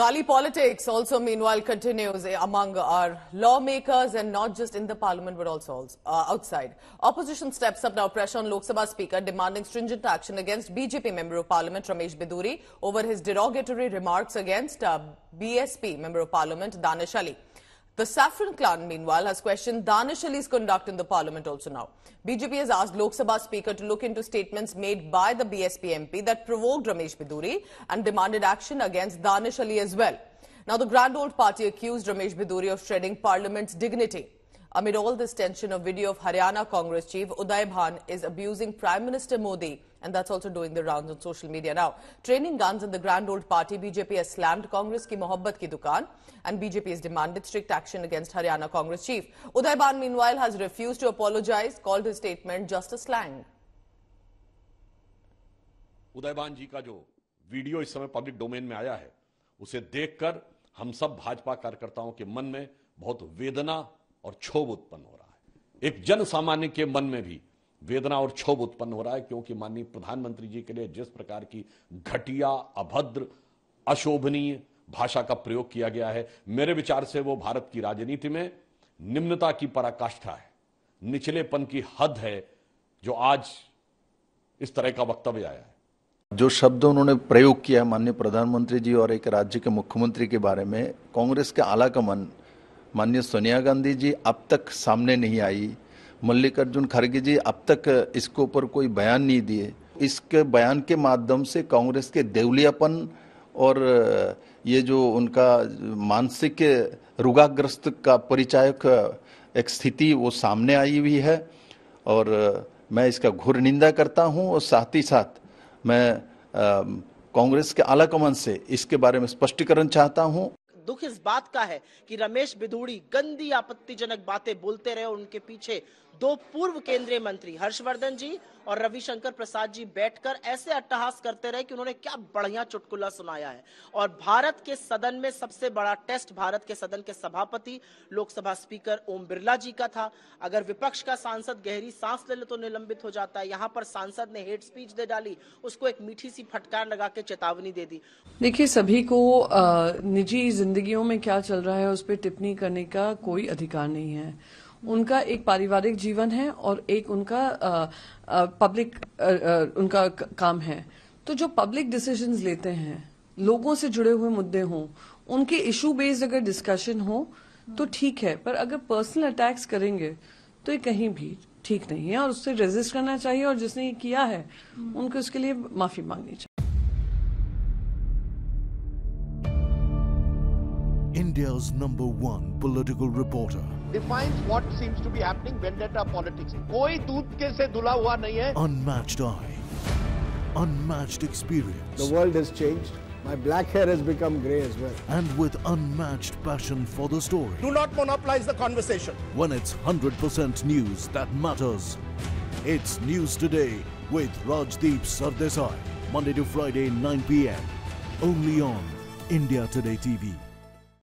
Gali politics also meanwhile continues among our lawmakers and not just in the parliament but also uh, outside. Opposition steps up now pressure on Lok Sabha Speaker demanding stringent action against BJP Member of Parliament Ramesh Biduri over his derogatory remarks against uh, BSP Member of Parliament Danish Ali. The Saffron clan, meanwhile, has questioned Danish Ali's conduct in the parliament also now. BJP has asked Lok Sabha Speaker to look into statements made by the BSP MP that provoked Ramesh Biduri and demanded action against Danish Ali as well. Now, the grand old party accused Ramesh Biduri of shredding parliament's dignity. Amid all this tension, a video of Haryana Congress chief Uday Bhan is abusing Prime Minister Modi and that's also doing the rounds on social media now. Training guns in the grand old party, BJP has slammed Congress ki mohabbat ki dukaan and BJP has demanded strict action against Haryana Congress chief. Uday Bhan meanwhile has refused to apologize, called his statement just a slang. Uday बान ji ka jo video is समय public domain mein aaya hai, usse dekkar हम sab Bhajpa कार्यकर्ताओं के man mein बहुत वेदना और क्षोभ उत्पन्न हो रहा है एक जन सामान्य के मन में भी वेदना और क्षोभ उत्पन्न हो रहा है क्योंकि माननीय प्रधानमंत्री जी के लिए जिस प्रकार की घटिया अभद्र अशोभनीय भाषा का प्रयोग किया गया है मेरे विचार से वो भारत की राजनीति में निम्नता की पराकाष्ठा है निचलेपन की हद है जो आज इस तरह का वक्तव्य आया है जो शब्द उन्होंने प्रयोग किया है माननीय प्रधानमंत्री जी और एक राज्य के मुख्यमंत्री के बारे में कांग्रेस के आला कमान माननीय सोनिया गांधी जी अब तक सामने नहीं आई मल्लिकार्जुन खड़गे जी अब तक इसके ऊपर कोई बयान नहीं दिए इसके बयान के माध्यम से कांग्रेस के देवलियापन और ये जो उनका मानसिक रुगाग्रस्त का परिचायक एक स्थिति वो सामने आई हुई है और मैं इसका घोर निंदा करता हूँ और साथ ही साथ मैं कांग्रेस के आलाकमान से इसके बारे में स्पष्टीकरण चाहता हूँ दुख इस बात का है कि रमेश बिधूड़ी गंदी आपत्तिजनक बातें बोलते रहे और उनके पीछे दो पूर्व केंद्रीय मंत्री हर्षवर्धन जी और रविशंकर प्रसाद जी बैठकर ऐसे अट्टहास करते रहे कि उन्होंने क्या बढ़िया चुटकुला सुनाया है और भारत के सदन में सबसे बड़ा टेस्ट भारत के सदन के सभापति लोकसभा स्पीकर ओम बिरला जी का था अगर विपक्ष का सांसद गहरी सांस ले ले तो निलंबित हो जाता है यहाँ पर सांसद ने हेट स्पीच दे डाली उसको एक मीठी सी फटकार लगा के चेतावनी दे दी देखिए सभी को निजी जिंदगी जिंदगियों में क्या चल रहा है उस पर टिप्पणी करने का कोई अधिकार नहीं है उनका एक पारिवारिक जीवन है और एक उनका पब्लिक उनका काम है तो जो पब्लिक डिसीजन लेते हैं लोगों से जुड़े हुए मुद्दे हों उनके इशू बेस्ड अगर डिस्कशन हो तो ठीक है पर अगर पर्सनल अटैक्स करेंगे तो ये कहीं भी ठीक नहीं है और उससे रेजिस्ट करना चाहिए और जिसने ये किया है हम्म। उनको उसके लिए माफी मांगनी चाहिए India's number one political reporter. Defines what seems to be happening vendetta politics. कोई दूध se से धुला nahi hai. Unmatched eye, unmatched experience. The world has changed. My black hair has become grey as well. And with unmatched passion for the story. Do not monopolize the conversation. When it's 100% news that matters, it's News Today with Rajdeep Sardesai. Monday to Friday, 9 p.m. Only on India Today TV.